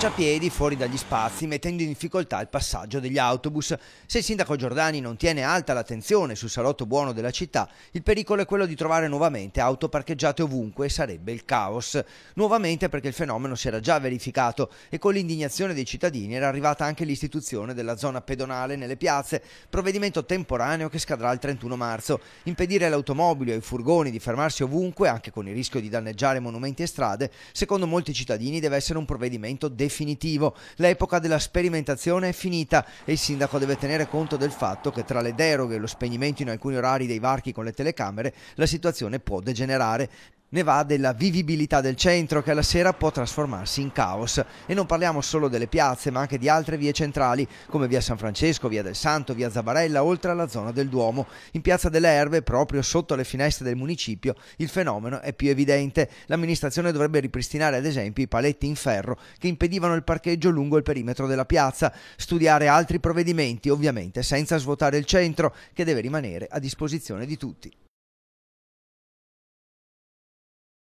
marciapiedi fuori dagli spazi mettendo in difficoltà il passaggio degli autobus. Se il sindaco Giordani non tiene alta l'attenzione sul salotto buono della città, il pericolo è quello di trovare nuovamente auto parcheggiate ovunque e sarebbe il caos. Nuovamente perché il fenomeno si era già verificato e con l'indignazione dei cittadini era arrivata anche l'istituzione della zona pedonale nelle piazze, provvedimento temporaneo che scadrà il 31 marzo. Impedire alle automobili o ai furgoni di fermarsi ovunque, anche con il rischio di danneggiare monumenti e strade, secondo molti cittadini deve essere un provvedimento definitivo definitivo. L'epoca della sperimentazione è finita e il sindaco deve tenere conto del fatto che tra le deroghe e lo spegnimento in alcuni orari dei varchi con le telecamere la situazione può degenerare. Ne va della vivibilità del centro che alla sera può trasformarsi in caos e non parliamo solo delle piazze ma anche di altre vie centrali come via San Francesco, via del Santo, via Zabarella oltre alla zona del Duomo. In piazza delle Erbe, proprio sotto le finestre del municipio, il fenomeno è più evidente. L'amministrazione dovrebbe ripristinare ad esempio i paletti in ferro che impedivano il parcheggio lungo il perimetro della piazza, studiare altri provvedimenti ovviamente senza svuotare il centro che deve rimanere a disposizione di tutti.